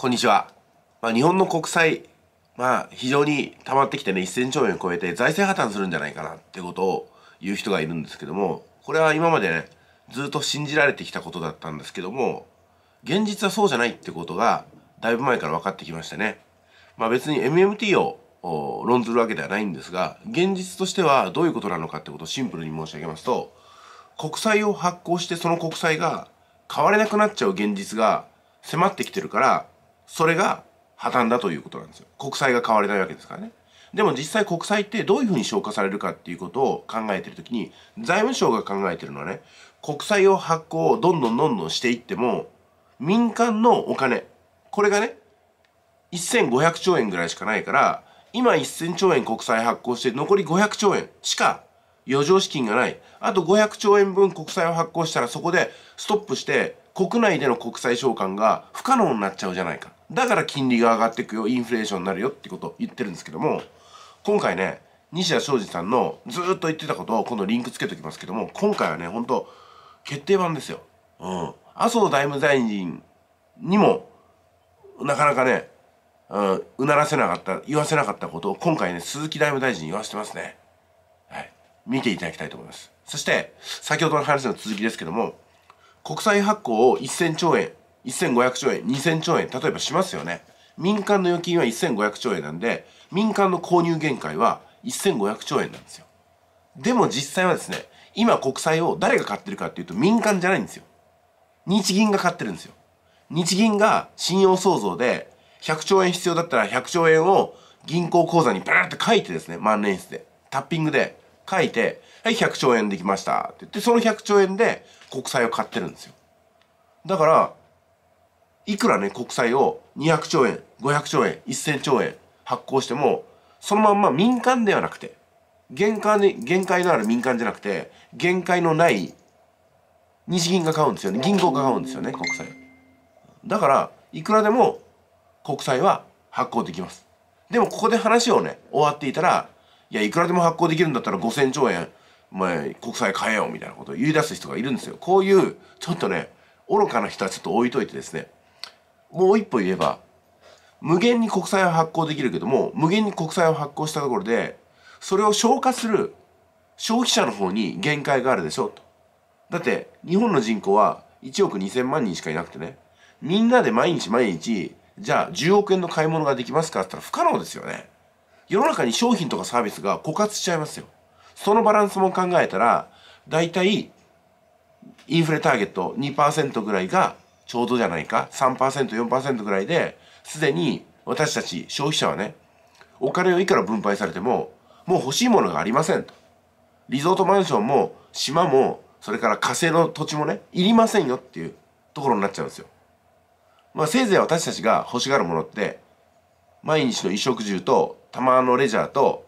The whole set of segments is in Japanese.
こんにちは。まあ、日本の国債、まあ、非常に溜まってきてね、1000兆円を超えて財政破綻するんじゃないかなってことを言う人がいるんですけども、これは今までね、ずっと信じられてきたことだったんですけども、現実はそうじゃないってことが、だいぶ前から分かってきましたね。まあ別に MMT を論ずるわけではないんですが、現実としてはどういうことなのかってことをシンプルに申し上げますと、国債を発行してその国債が買われなくなっちゃう現実が迫ってきてるから、それが破綻だということなんですよ国債が買われないわけですからねでも実際国債ってどういうふうに消化されるかっていうことを考えてる時に財務省が考えてるのはね国債を発行をどんどんどんどんしていっても民間のお金これがね1500兆円ぐらいしかないから今1000兆円国債発行して残り500兆円しか余剰資金がないあと500兆円分国債を発行したらそこでストップして国内での国債償還が不可能になっちゃうじゃないかだから金利が上がっていくよインフレーションになるよってことを言ってるんですけども今回ね西田昌司さんのずっと言ってたことを今度リンクつけておきますけども今回はねほんと決定版ですよ。うん、麻生財務大臣にもなかなかね、うん、ならせなかった言わせなかったことを今回ね鈴木財務大臣に言わせてますね。はい、見ていただきたいと思います。そして先ほどの話の続きですけども国債発行を1000兆円、1500兆円、2000兆円、例えばしますよね。民間の預金は1500兆円なんで、民間の購入限界は1500兆円なんですよ。でも実際はですね、今国債を誰が買ってるかっていうと民間じゃないんですよ。日銀が買ってるんですよ。日銀が信用創造で100兆円必要だったら100兆円を銀行口座にバーって書いてですね、万年筆で。タッピングで書いて、はい、100兆円できましたって言って、その100兆円で国債を買ってるんですよ。だから、いくらね、国債を200兆円、500兆円、1000兆円発行しても、そのまんま民間ではなくて、限界に、限界のある民間じゃなくて、限界のない日銀が買うんですよね。銀行が買うんですよね、国債。だから、いくらでも国債は発行できます。でもここで話をね、終わっていたら、いやいくらでも発行できるんだったら5,000兆円お前国債買えよみたいなことを言い出す人がいるんですよこういうちょっとね愚かな人はちょっと置いといてですねもう一歩言えば無限に国債を発行できるけども無限に国債を発行したところでそれを消化する消費者の方に限界があるでしょと。だって日本の人口は1億2,000万人しかいなくてねみんなで毎日毎日じゃあ10億円の買い物ができますかって言ったら不可能ですよね。世の中に商品とかサービスが枯渇しちゃいますよ。そのバランスも考えたら、大体、インフレターゲット2%ぐらいがちょうどじゃないか、3%、4%ぐらいで、すでに私たち消費者はね、お金をいくら分配されても、もう欲しいものがありませんと。リゾートマンションも、島も、それから火星の土地もね、いりませんよっていうところになっちゃうんですよ。まあせいぜい私たちが欲しがるものって、毎日の衣食住とたまのレジャーと、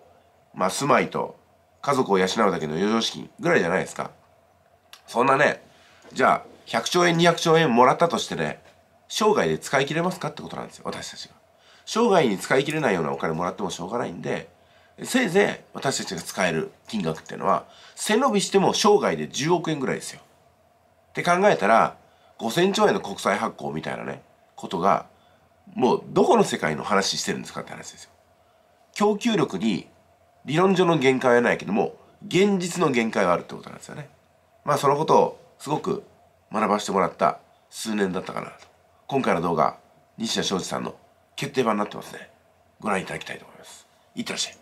まあ、住まいと、家族を養うだけの余剰資金ぐらいじゃないですか。そんなね、じゃあ、100兆円、200兆円もらったとしてね、生涯で使い切れますかってことなんですよ、私たちが。生涯に使い切れないようなお金もらってもしょうがないんで、せいぜい私たちが使える金額っていうのは、背伸びしても生涯で10億円ぐらいですよ。って考えたら、5000兆円の国債発行みたいなね、ことが、もうどこの世界の話してるんですかって話ですよ。供給力に理論上の限界はないけども現実の限界はあるってことなんですよね。まあそのことをすごく学ばせてもらった数年だったかなと今回の動画西田昌司さんの決定版になってますねご覧いただきたいと思いますいってらっしゃい